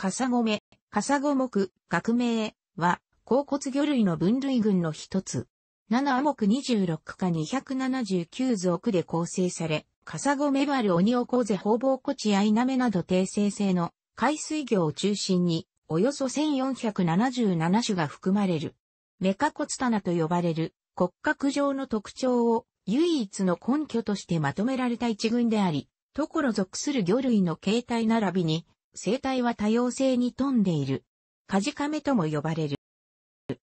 カサゴメ、カサゴ目、学名は、甲骨魚類の分類群の一つ。7ア目26か279属で構成され、メバルオニオコゼホウボウコチアイナメなど低生性の海水魚を中心に、およそ1477種が含まれる。メカコツタナと呼ばれる骨格上の特徴を唯一の根拠としてまとめられた一群であり、ところ属する魚類の形態並びに生態は多様性に富んでいる。カジカメとも呼ばれる。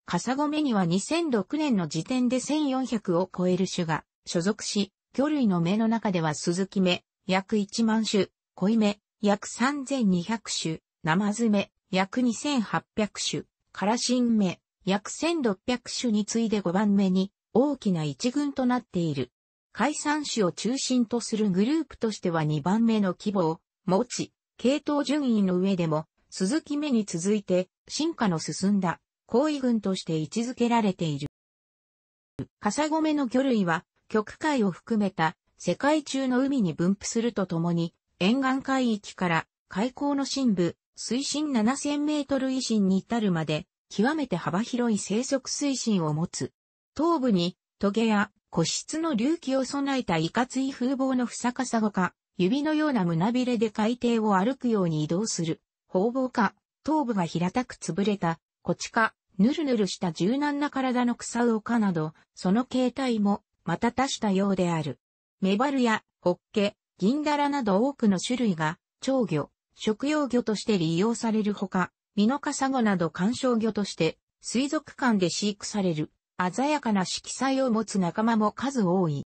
カサゴメには2006年の時点で1400を超える種が所属し、魚類の目の中ではスズキ目、約1万種、コイ目、約3200種、ナマズ目、約2800種、カラシン目、約1600種に次いで5番目に大きな一群となっている。解散種を中心とするグループとしては2番目の規模を持ち、系統順位の上でも、鈴木目に続いて、進化の進んだ、行為群として位置づけられている。カサゴメの魚類は、極海を含めた、世界中の海に分布するとともに、沿岸海域から、海溝の深部、水深7000メートル以深に至るまで、極めて幅広い生息水深を持つ。頭部に、トゲや、個室の隆起を備えたいかつい風貌のさかさごか、指のような胸びれで海底を歩くように移動する、方々か、頭部が平たく潰れた、こちか、ぬるぬるした柔軟な体の草をかなど、その形態も、またしたようである。メバルや、ホッケ、銀ダラなど多くの種類が、長魚、食用魚として利用されるほか、ミノカサゴなど観賞魚として、水族館で飼育される、鮮やかな色彩を持つ仲間も数多い。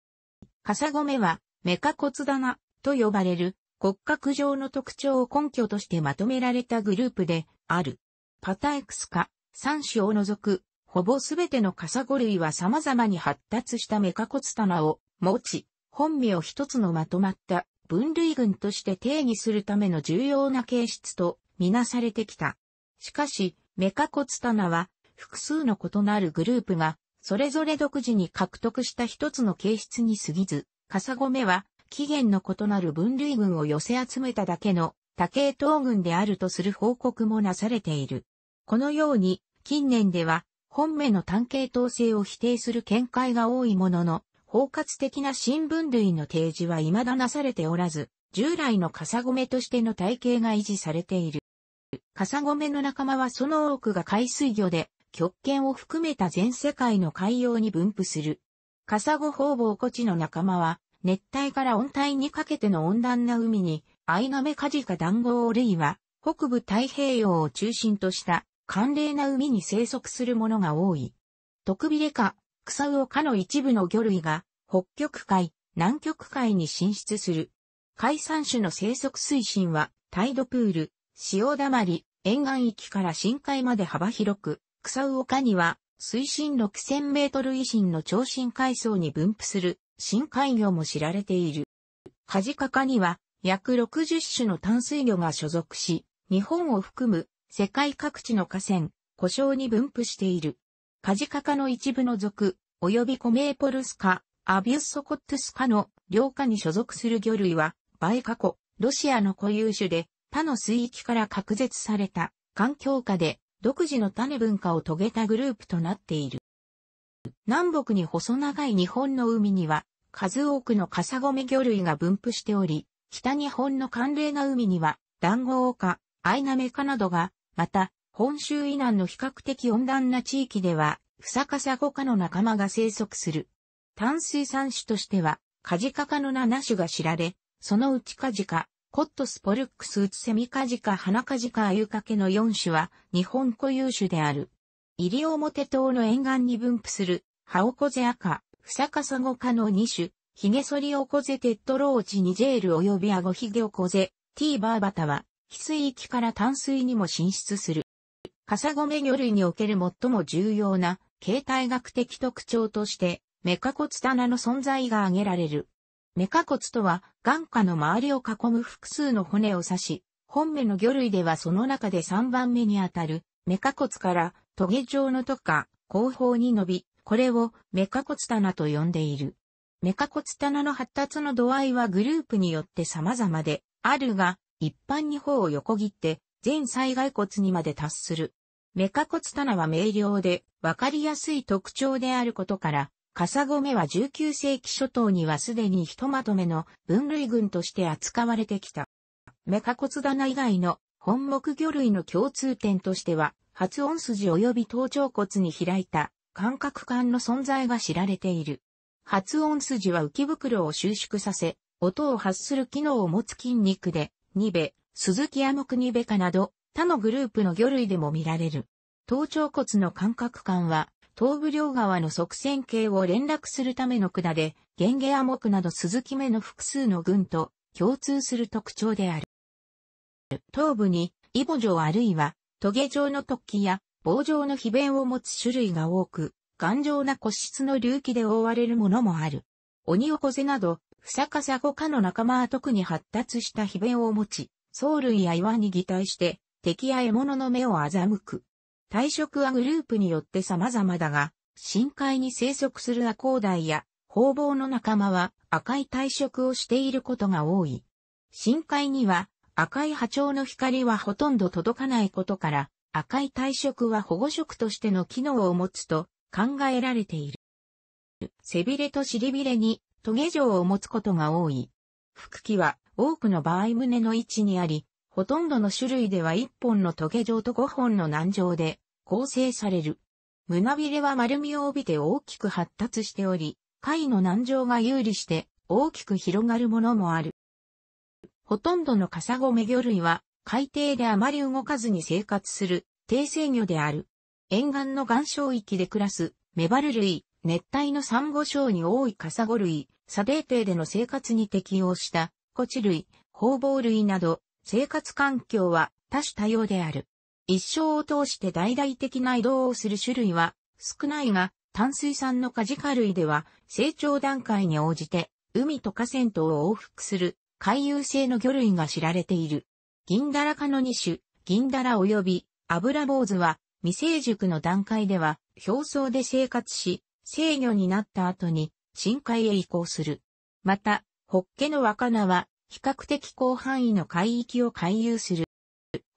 カサゴメは、メカコツダナ、と呼ばれる骨格上の特徴を根拠としてまとめられたグループである。パタエクス科、3種を除く、ほぼすべてのカサゴ類は様々に発達したメカコツタナを持ち、本名を一つのまとまった分類群として定義するための重要な形質とみなされてきた。しかし、メカコツタナは複数の異なるグループがそれぞれ独自に獲得した一つの形質に過ぎず、カサゴメは起源の異なる分類群を寄せ集めただけの多系統群であるとする報告もなされている。このように、近年では、本名の単系統性を否定する見解が多いものの、包括的な新分類の提示は未だなされておらず、従来の笠米としての体系が維持されている。笠米の仲間はその多くが海水魚で、極限を含めた全世界の海洋に分布する。カサゴ方ウこちの仲間は、熱帯から温帯にかけての温暖な海に、アイナメカジカ団子類は、北部太平洋を中心とした寒冷な海に生息するものが多い。特ビレカ、草魚科の一部の魚類が北極海、南極海に進出する。海産種の生息推進は、タイドプール、潮だまり、沿岸域から深海まで幅広く、草魚科には水深6000メートル以深の超深海層に分布する深海魚も知られている。カジカカには約60種の淡水魚が所属し、日本を含む世界各地の河川、湖沼に分布している。カジカカの一部の属、及びコメーポルスカ、アビュッソコットスカの両下に所属する魚類は、バイカコ、ロシアの固有種で、他の水域から隔絶された環境下で独自の種文化を遂げたグループとなっている。南北に細長い日本の海には、数多くのカサゴメ魚類が分布しており、北日本の寒冷な海には、ダンゴオオカ、アイナメカなどが、また、本州以南の比較的温暖な地域では、フサカサゴ科の仲間が生息する。淡水産種としては、カジカ科の7種が知られ、そのうちカジカ、コットスポルックスウツセミカジカナカジカアユカケの4種は日本固有種である。イリオモテ島の沿岸に分布する、ハオコゼアカ、フサカサゴカの2種、ヒゲソリオコゼテッドローチニジェール及びアゴヒゲオコゼ、ティーバーバタは、翡翠域から淡水にも進出する。カサゴメ魚類における最も重要な、形態学的特徴として、メカコツタナの存在が挙げられる。メカ骨とは、眼下の周りを囲む複数の骨を指し、本目の魚類ではその中で3番目にあたる、メカ骨から、トゲ状のとか、後方に伸び、これをメカ骨棚と呼んでいる。メカ骨棚の発達の度合いはグループによって様々で、あるが、一般に方を横切って、全災害骨にまで達する。メカ骨棚は明瞭で、わかりやすい特徴であることから、カサゴメは19世紀初頭にはすでにひとまとめの分類群として扱われてきた。メカコツ棚以外の本木魚類の共通点としては、発音筋及び頭頂骨に開いた感覚管の存在が知られている。発音筋は浮袋を収縮させ、音を発する機能を持つ筋肉で、ニベ、鈴木アモクニベカなど、他のグループの魚類でも見られる。頭頂骨の感覚管は、東部両側の側線形を連絡するための管で、ゲンゲアなど鈴木目の複数の群と共通する特徴である。東部に、イボ状あるいは、トゲ状の突起や棒状の皮弁を持つ種類が多く、頑丈な骨質の隆起で覆われるものもある。オニオコゼなど、フサカサゴ科の仲間は特に発達した皮弁を持ち、藻類や岩に擬態して、敵や獲物の目を欺く。体職はグループによって様々だが、深海に生息するアコーダイやホウボウの仲間は赤い体職をしていることが多い。深海には赤い波長の光はほとんど届かないことから、赤い体職は保護色としての機能を持つと考えられている。背びれと尻びれにトゲ状を持つことが多い。腹器は多くの場合胸の位置にあり、ほとんどの種類では1本のトゲ状と5本の軟状で、構成される。胸びれは丸みを帯びて大きく発達しており、貝の南上が有利して大きく広がるものもある。ほとんどのカサゴメ魚類は海底であまり動かずに生活する低生魚である。沿岸の岩礁域で暮らすメバル類、熱帯のサンゴ礁に多いカサゴ類、サ砂ーテでの生活に適応したコチ類、ホウボウ類など生活環境は多種多様である。一生を通して大々的な移動をする種類は少ないが、淡水産のカジカ類では成長段階に応じて海と河川とを往復する海遊性の魚類が知られている。銀ダラ科の2種、銀ダラ及び油坊主は未成熟の段階では表層で生活し、制御になった後に深海へ移行する。また、ホッケの若菜は比較的広範囲の海域を回遊する。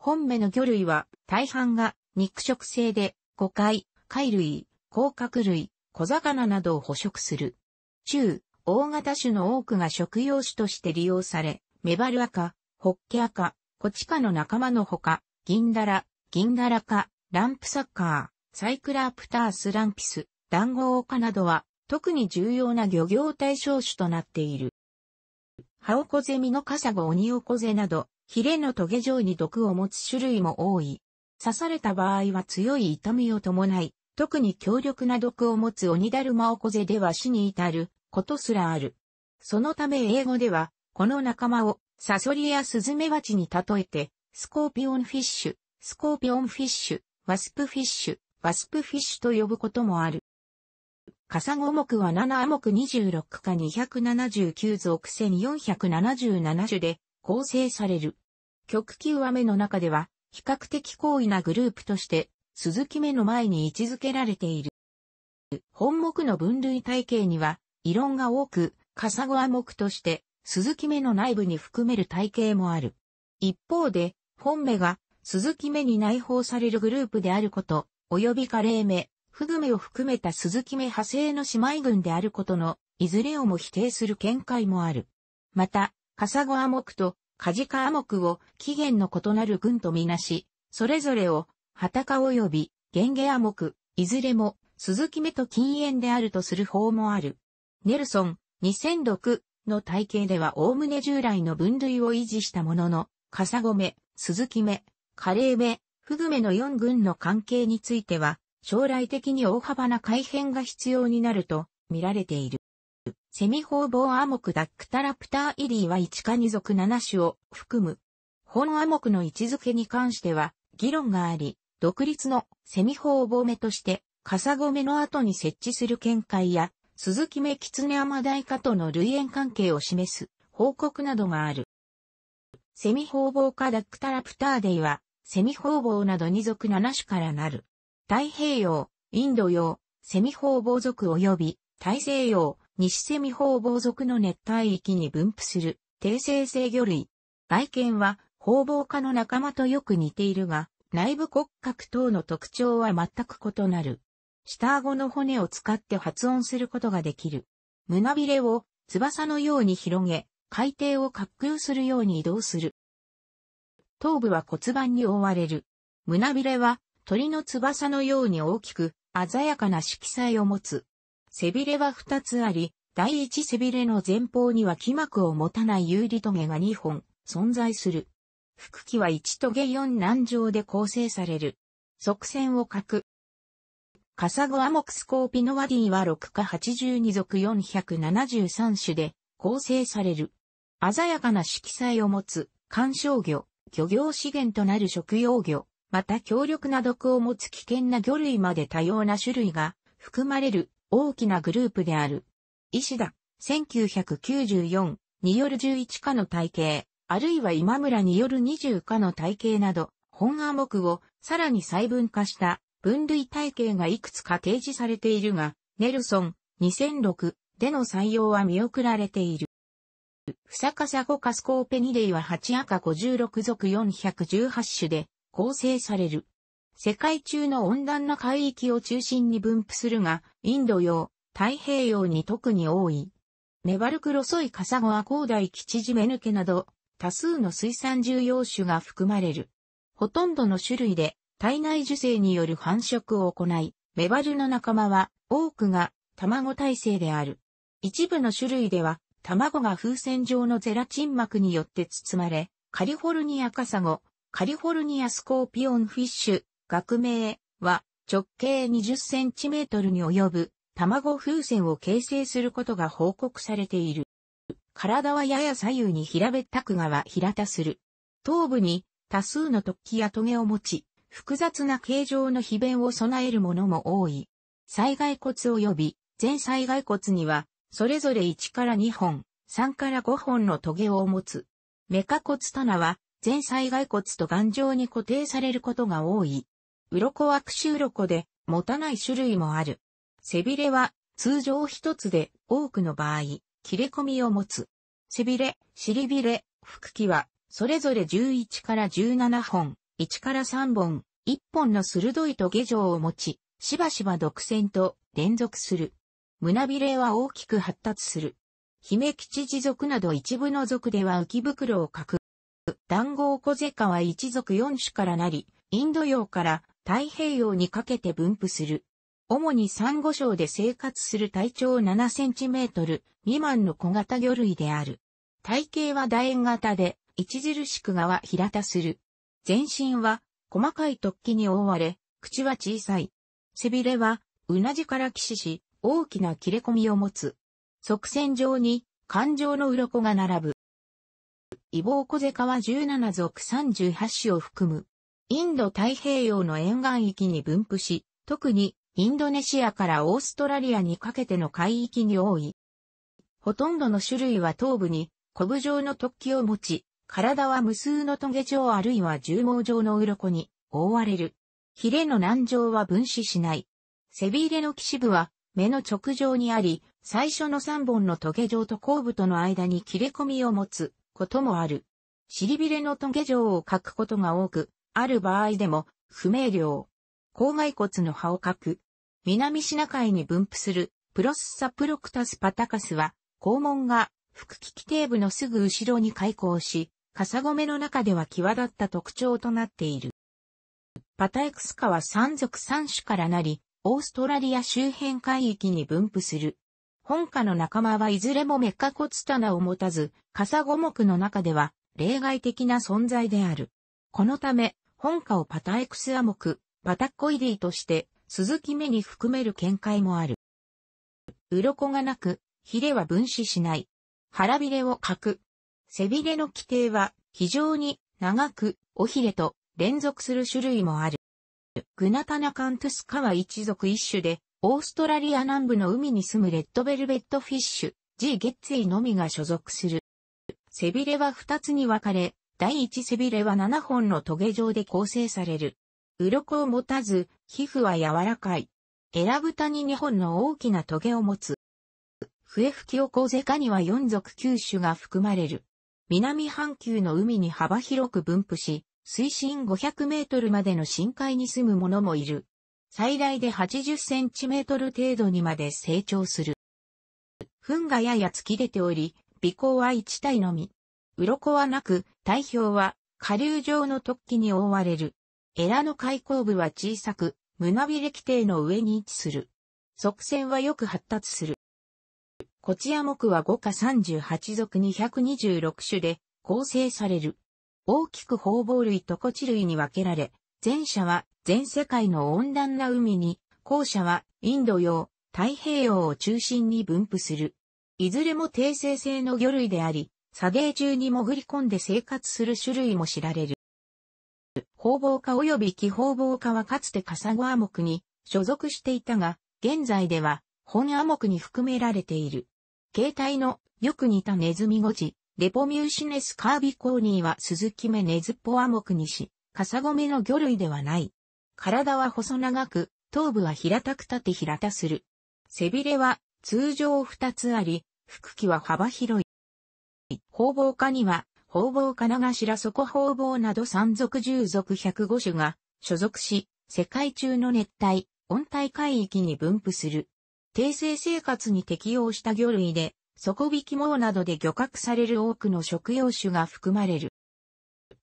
本目の魚類は、大半が肉食性で、誤解、貝類、甲殻類、小魚などを捕食する。中、大型種の多くが食用種として利用され、メバルアカ、ホッケアカ、コチカの仲間のほか、銀ダラ、銀ダラカ、ランプサッカー、サイクラープタースランピス、ダンゴウオカなどは、特に重要な漁業対象種となっている。ハオコゼミのカサゴオニオコゼなど、ヒレのトゲ状に毒を持つ種類も多い。刺された場合は強い痛みを伴い、特に強力な毒を持つ鬼だるまおこぜでは死に至ることすらある。そのため英語では、この仲間をサソリやスズメバチに例えて、スコーピオンフィッシュ、スコーピオンフィッシュ、ワスプフィッシュ、ワスプフィッシュと呼ぶこともある。カサゴ目は7ア目26か279属1477種で、構成される。極球は目の中では、比較的高位なグループとして、鈴木目の前に位置づけられている。本目の分類体系には、異論が多く、カサゴア目として、鈴木目の内部に含める体系もある。一方で、本目が、鈴木目に内包されるグループであること、及びカレー目、フグ目を含めた鈴木目派生の姉妹群であることの、いずれをも否定する見解もある。また、カサゴアモクとカジカアモクを起源の異なる軍とみなし、それぞれを、畑カ及び、ゲアモク、いずれも、鈴木目と禁煙であるとする法もある。ネルソン、2006の体系では概ね従来の分類を維持したものの、カサゴ目、鈴木目、カレー目、フグ目の4軍の関係については、将来的に大幅な改変が必要になると見られている。セミホウボウアモクダックタラプターイリーは一カ二属7種を含む。本アモクの位置づけに関しては議論があり、独立のセミホウボウメとして、カサゴメの後に設置する見解や、鈴木目キツネアマダイカとの類縁関係を示す報告などがある。セミホウボウカダックタラプターデイは、セミホウボウなど二属7種からなる。太平洋、インド洋、セミホウボウ属及び大西洋、西セミホウボウの熱帯域に分布する低生制魚類。外見はホウボウ科の仲間とよく似ているが、内部骨格等の特徴は全く異なる。下顎の骨を使って発音することができる。胸びれを翼のように広げ、海底を滑空するように移動する。頭部は骨盤に覆われる。胸びれは鳥の翼のように大きく、鮮やかな色彩を持つ。背びれは2つあり、第1背びれの前方には木膜を持たない有利トゲが2本存在する。腹器は1トゲ4軟状で構成される。側線を書く。カサゴアモクスコーピノワディは6か82属473種で構成される。鮮やかな色彩を持つ干渉魚、漁業資源となる食用魚、また強力な毒を持つ危険な魚類まで多様な種類が含まれる大きなグループである。石田、1994による11課の体系、あるいは今村による20課の体系など、本案目をさらに細分化した分類体系がいくつか提示されているが、ネルソン2006での採用は見送られている。ふさかさごかスコーペニレイは8赤56属418種で構成される。世界中の温暖な海域を中心に分布するが、インド洋、太平洋に特に多い。メバルクロソイカサゴア広大キチジメヌケなど、多数の水産重要種が含まれる。ほとんどの種類で体内受精による繁殖を行い、メバルの仲間は多くが卵耐性である。一部の種類では卵が風船状のゼラチン膜によって包まれ、カリフォルニアカサゴ、カリフォルニアスコーピオンフィッシュ、学名は直径20センチメートルに及ぶ卵風船を形成することが報告されている。体はやや左右に平べったくがは平たする。頭部に多数の突起や棘を持ち、複雑な形状の皮弁を備えるものも多い。災害骨及び全災害骨には、それぞれ1から2本、3から5本の棘を持つ。メカ骨棚は、全災害骨と頑丈に固定されることが多い。鱗悪臭鱗で持たない種類もある。背びれは通常一つで多くの場合、切れ込みを持つ。背びれ、尻びれ、腹器はそれぞれ11から17本、1から3本、1本の鋭い棘状を持ち、しばしば独占と連続する。胸びれは大きく発達する。姫吉地族など一部の族では浮き袋を書く。団子小ゼカは一族4種からなり、インド洋から太平洋にかけて分布する。主にサンゴ礁で生活する体長7センチメートル未満の小型魚類である。体型は楕円型で、著しく側平たする。全身は細かい突起に覆われ、口は小さい。背びれはうなじから起死し、大きな切れ込みを持つ。側線上に環状の鱗が並ぶ。イボウコゼカは17属38種を含むインド太平洋の沿岸域に分布し、特にインドネシアからオーストラリアにかけての海域に多い。ほとんどの種類は頭部にコブ状の突起を持ち、体は無数のトゲ状あるいは重毛状の鱗に覆われる。ヒレの軟状は分子しない。背びれの基士部は目の直上にあり、最初の3本のトゲ状と後部との間に切れ込みを持つこともある。尻びれのトゲ状を書くことが多く、ある場合でも、不明瞭。頭蓋骨の葉を描く。南シナ海に分布するプロッサプロクタスパタカスは、肛門が腹気器底部のすぐ後ろに開口し、カサゴメの中では際立った特徴となっている。パタエクスカは三族三種からなり、オーストラリア周辺海域に分布する。本家の仲間はいずれもメッカコツタナを持たず、カサゴ目の中では例外的な存在である。このため、本家をパタエクスアモク、パタッコイディとして、鈴木目に含める見解もある。鱗がなく、ヒレは分子しない。腹びれを欠く。背びれの規定は非常に長く、尾ひれと連続する種類もある。グナタナカントゥスカは一族一種で、オーストラリア南部の海に住むレッドベルベットフィッシュ、ーゲッツイのみが所属する。背びれは二つに分かれ、第一背びれは7本の棘状で構成される。鱗を持たず、皮膚は柔らかい。エラ豚に2本の大きな棘を持つ。笛吹きをコゼカには4属9種が含まれる。南半球の海に幅広く分布し、水深500メートルまでの深海に住むものもいる。最大で80センチメートル程度にまで成長する。糞がやや突き出ており、微光は1体のみ。鱗はなく、体表は下流状の突起に覆われる。エラの開口部は小さく、胸びれ規定の上に位置する。側線はよく発達する。コチア目は5か38属226種で構成される。大きく方々類とコチ類に分けられ、前者は全世界の温暖な海に、後者はインド洋、太平洋を中心に分布する。いずれも低生性の魚類であり、砂芸中に潜り込んで生活する種類も知られる。方々家及び気方々家はかつてカサゴアクに所属していたが、現在では本アクに含められている。形態のよく似たネズミゴジ、レポミューシネスカービコーニーは鈴木目ネズポアクにし、カサゴ目の魚類ではない。体は細長く、頭部は平たく立て平たする。背びれは通常2つあり、腹器は幅広い。方々家には、方々科長頭底方々など山族十族105種が所属し、世界中の熱帯、温帯海域に分布する。定性生活に適応した魚類で、底引き網などで漁獲される多くの食用種が含まれる。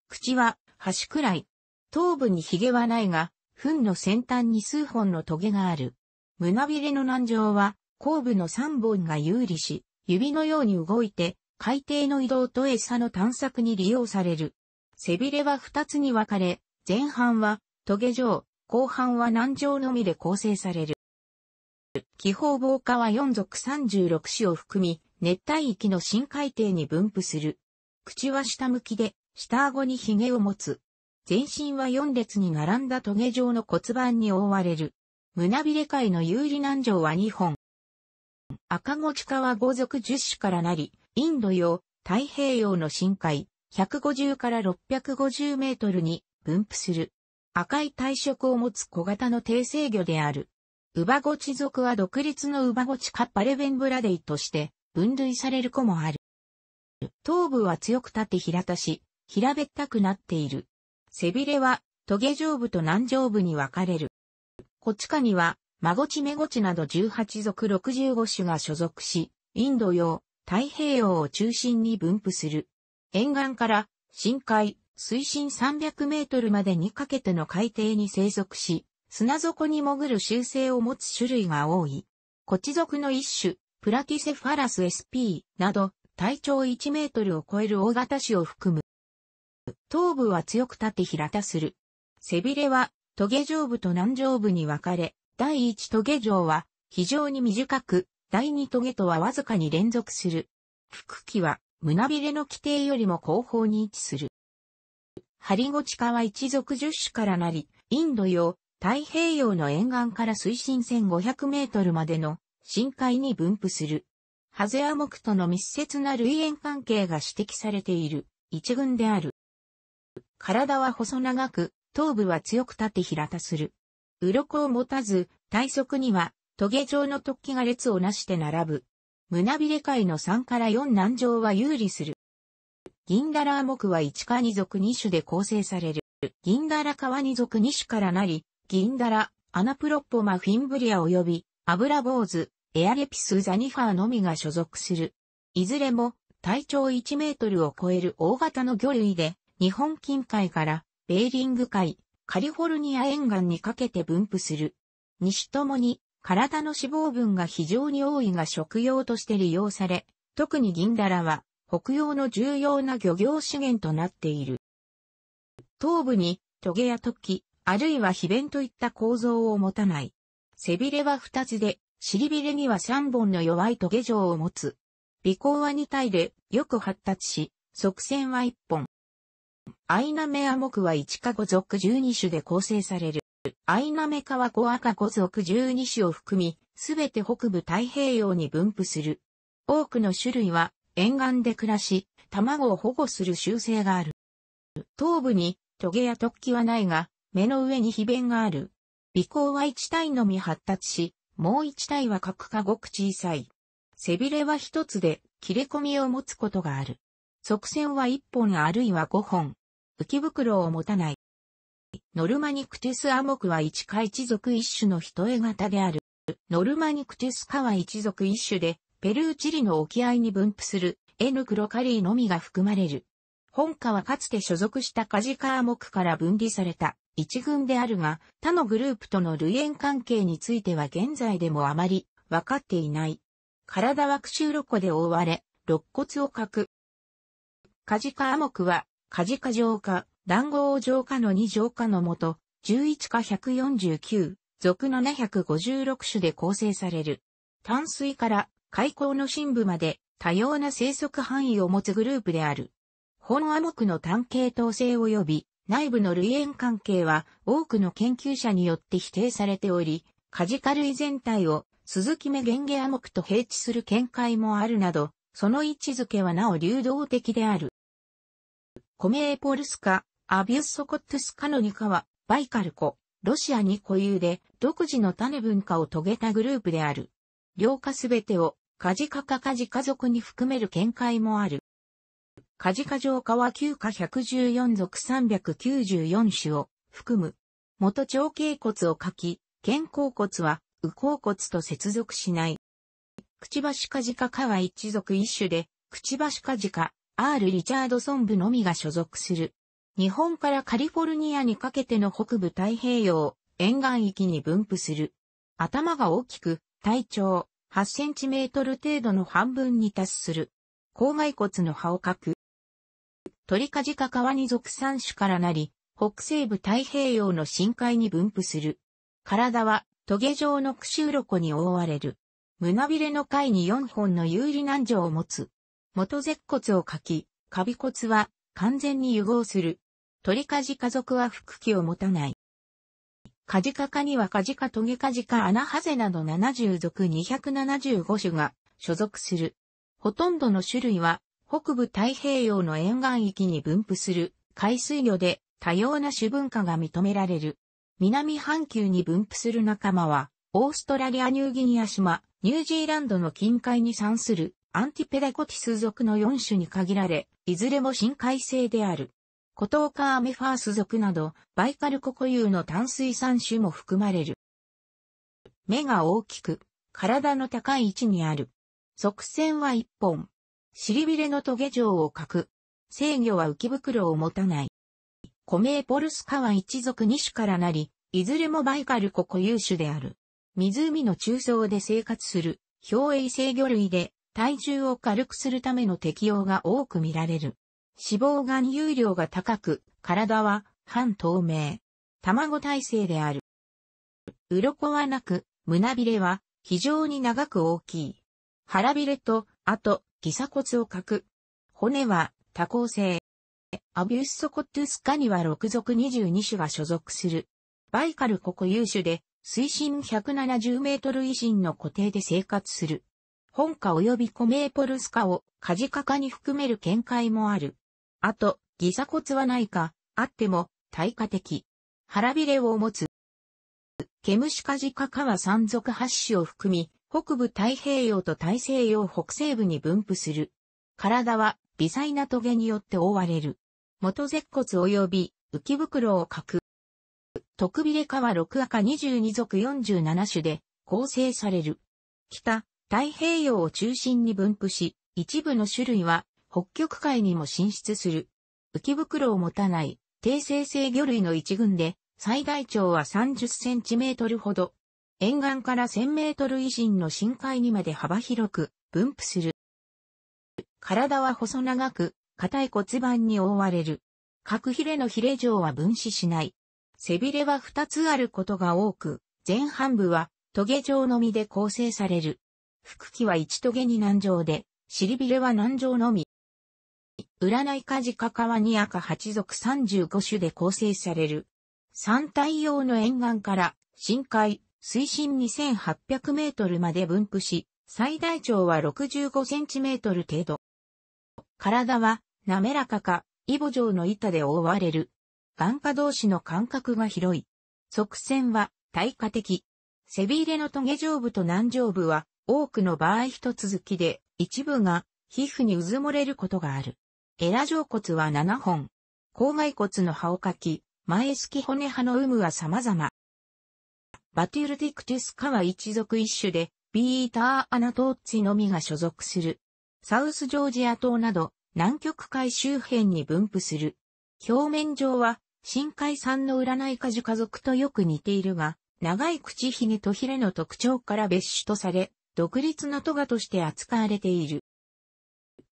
口は端くらい。頭部に髭はないが、糞の先端に数本の棘がある。胸びれの軟条は、後部の三本が有利し、指のように動いて、海底の移動と餌の探索に利用される。背びれは二つに分かれ、前半は棘状、後半は軟状のみで構成される。気泡防火は4属36種を含み、熱帯域の深海底に分布する。口は下向きで、下顎に髭を持つ。全身は4列に並んだ棘状の骨盤に覆われる。胸びれ界の有利軟状は2本。赤子地下は5属10種からなり、インド洋、太平洋の深海、150から650メートルに分布する。赤い体色を持つ小型の低生魚である。ウバゴチ族は独立のウバゴチカッパレベンブラデイとして分類される子もある。頭部は強く立って平たし、平べったくなっている。背びれは、トゲ上部と南上部に分かれる。コチカには、マゴチメゴチなど18属65種が所属し、インド洋、太平洋を中心に分布する。沿岸から深海、水深300メートルまでにかけての海底に生息し、砂底に潜る習性を持つ種類が多い。コチ属の一種、プラティセファラス SP など、体長1メートルを超える大型種を含む。頭部は強く立て平たする。背びれは、トゲ上部と南上部に分かれ、第一トゲ上は、非常に短く、第二トゲとはわずかに連続する。腹器は胸びれの規定よりも後方に位置する。ハリゴチカは一族十種からなり、インド洋、太平洋の沿岸から水深1500メートルまでの深海に分布する。ハゼア木との密接な類縁関係が指摘されている一群である。体は細長く、頭部は強く立て平たする。鱗を持たず、体側にはトゲ状の突起が列をなして並ぶ。胸びれ界の3から4南上は有利する。銀ダラ木は1か2属2種で構成される。銀ダラ川2属2種からなり、銀ダラ、アナプロッポマフィンブリア及び、アブラボウズ、エアレピスザニファーのみが所属する。いずれも、体長1メートルを超える大型の魚類で、日本近海からベーリング海、カリフォルニア沿岸にかけて分布する。西ともに体の脂肪分が非常に多いが食用として利用され、特に銀だらは北洋の重要な漁業資源となっている。頭部にトゲや突起、あるいは皮弁といった構造を持たない。背びれは2つで、尻びれには3本の弱いトゲ状を持つ。鼻孔は2体で、よく発達し、側線は1本。アイナメア目は1カゴ属12種で構成される。アイナ愛滑川五赤五属12種を含み、すべて北部太平洋に分布する。多くの種類は沿岸で暮らし、卵を保護する習性がある。頭部にトゲや突起はないが、目の上に皮弁がある。鼻孔は1体のみ発達し、もう1体は角化ごく小さい。背びれは一つで切れ込みを持つことがある。側線は1本あるいは5本。浮き袋を持たない。ノルマニクテスアモクは一家一族一種の人絵型である。ノルマニクテスカは一族一種で、ペルーチリの沖合に分布する N クロカリーのみが含まれる。本家はかつて所属したカジカアモクから分離された一群であるが、他のグループとの類縁関係については現在でもあまり分かっていない。体はクシュロコで覆われ、肋骨を欠く。カジカアモクは、カジカ浄化、談合を浄化の二浄化のもと、11か149、属756種で構成される。淡水から海溝の深部まで多様な生息範囲を持つグループである。本アモクの単系統性及び内部の類縁関係は多くの研究者によって否定されており、カジカ類全体を鈴木目原ゲアモクと併置する見解もあるなど、その位置づけはなお流動的である。コメーポルスカ、アビュッソコットゥスカノニカは、バイカル湖、ロシアに固有で、独自の種文化を遂げたグループである。両家すべてを、カジカカカジカ族に含める見解もある。カジカ城下は旧家114族394種を含む。元長径骨を書き、肩甲骨は右甲骨と接続しない。クチバシカジカカは一族一種で、クチバシカジカ、R リチャードソン部のみが所属する。日本からカリフォルニアにかけての北部太平洋沿岸域に分布する。頭が大きく、体長8センチメートル程度の半分に達する。高外骨の葉を描く。鳥かじか川に属3種からなり、北西部太平洋の深海に分布する。体はトゲ状のクシュウロコに覆われる。胸びれの貝に4本の有利難条を持つ。元舌骨を描き、カビ骨は完全に融合する。鳥カジ家族は腹機を持たない。カジ家カにはカジカトゲカジカアナハゼなど70族275種が所属する。ほとんどの種類は北部太平洋の沿岸域に分布する海水魚で多様な種文化が認められる。南半球に分布する仲間はオーストラリアニューギニア島、ニュージーランドの近海に産するアンティペダコティス属の4種に限られ、いずれも深海性である。コトーカアメファース属など、バイカル固有の炭水産種も含まれる。目が大きく、体の高い位置にある。側線は一本。尻びれのトゲ状を描く。制御は浮袋を持たない。コメーポルスカは一族二種からなり、いずれもバイカルコ固有種である。湖の中層で生活する、表栄制魚類で、体重を軽くするための適用が多く見られる。脂肪含有量が高く、体は半透明。卵体制である。鱗はなく、胸びれは非常に長く大きい。腹びれと、あと、ギサ骨を欠く。骨は多孔性。アビュッソコトゥスカには6属22種が所属する。バイカル国有種で、水深170メートル以上の固定で生活する。本家及びコメーポルスカをカジカカに含める見解もある。あと、ギ鎖骨はないか、あっても、対価的。腹びれを持つ。ケムシカジカカは山賊8種を含み、北部太平洋と大西洋北西部に分布する。体は微細な棘によって覆われる。元舌骨及び浮袋を描く。特びれ科は6赤22属47種で構成される。北、太平洋を中心に分布し、一部の種類は北極海にも進出する。浮袋を持たない、低生成魚類の一群で、最大長は30センチメートルほど。沿岸から1000メートル以深の深海にまで幅広く分布する。体は細長く、硬い骨盤に覆われる。角ヒレのヒレ状は分子しない。背びれは2つあることが多く、前半部はトゲ状のみで構成される。腹器は一トゲに軟状で、尻びれは軟状のみ。占い家ジカカワニアカ8属35種で構成される。三体用の沿岸から深海、水深2800メートルまで分布し、最大長は65センチメートル程度。体は滑らかか、イボ状の板で覆われる。眼下同士の間隔が広い。側線は対火的。背びれのトゲ上部と軟上部は多くの場合一続きで一部が皮膚に渦漏れることがある。エラ上骨は7本。後蓋骨の葉をかき、前式骨葉の有無は様々。バテュルディクティスカは一族一種で、ビーター・アナトーチのみが所属する。サウスジョージア島など、南極海周辺に分布する。表面上は、深海産の占い家樹家族とよく似ているが、長い口ひげとヒレの特徴から別種とされ、独立のトガとして扱われている。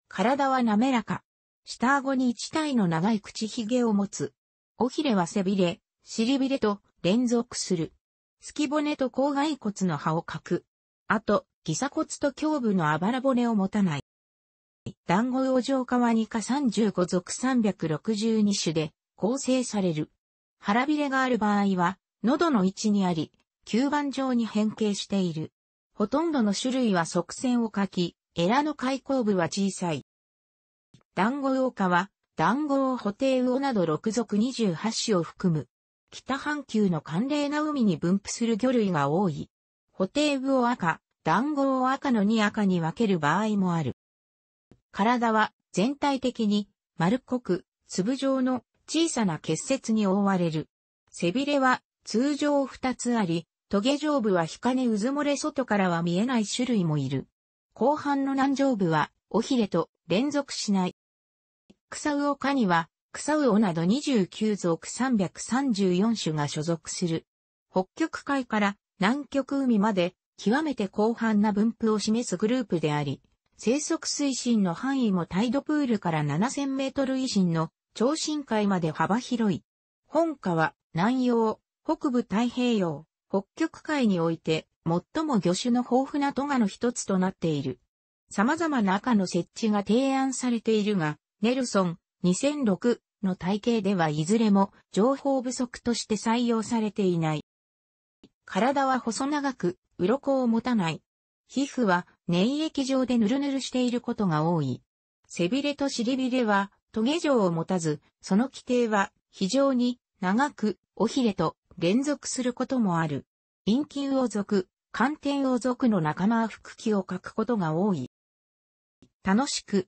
体は滑らか、下顎に一体の長い口ひげを持つ。尾ひれは背びれ、尻びれと連続する。月骨と甲蓋骨の葉を欠く。あと、ギサ骨と胸部のあばら骨を持たない。団子養生はにか35属362種で構成される。腹びれがある場合は、喉の位置にあり、吸盤状に変形している。ほとんどの種類は側線を描き、エラの開口部は小さい。団子魚科は、団子をホテイ魚など6属28種を含む、北半球の寒冷な海に分布する魚類が多い。ホテ魚赤、団子を赤の2赤に分ける場合もある。体は全体的に丸っこく、粒状の小さな結節に覆われる。背びれは通常2つあり、トゲ上部は日陰渦漏れ外からは見えない種類もいる。後半の南上部は、尾ひれと連続しない草魚科には、草魚など29属334種が所属する。北極海から南極海まで極めて広範な分布を示すグループであり、生息水深の範囲もタイドプールから7000メートル以深の超深海まで幅広い。本科は南洋、北部太平洋、北極海において最も魚種の豊富なトガの一つとなっている。様々な赤の設置が提案されているが、ネルソン、2006の体系ではいずれも情報不足として採用されていない。体は細長く、鱗を持たない。皮膚は粘液状でヌルヌルしていることが多い。背びれと尻びれはトゲ状を持たず、その規定は非常に長く、尾ひれと連続することもある。陰球王族、寒天王族の仲間は腹気を書くことが多い。楽しく、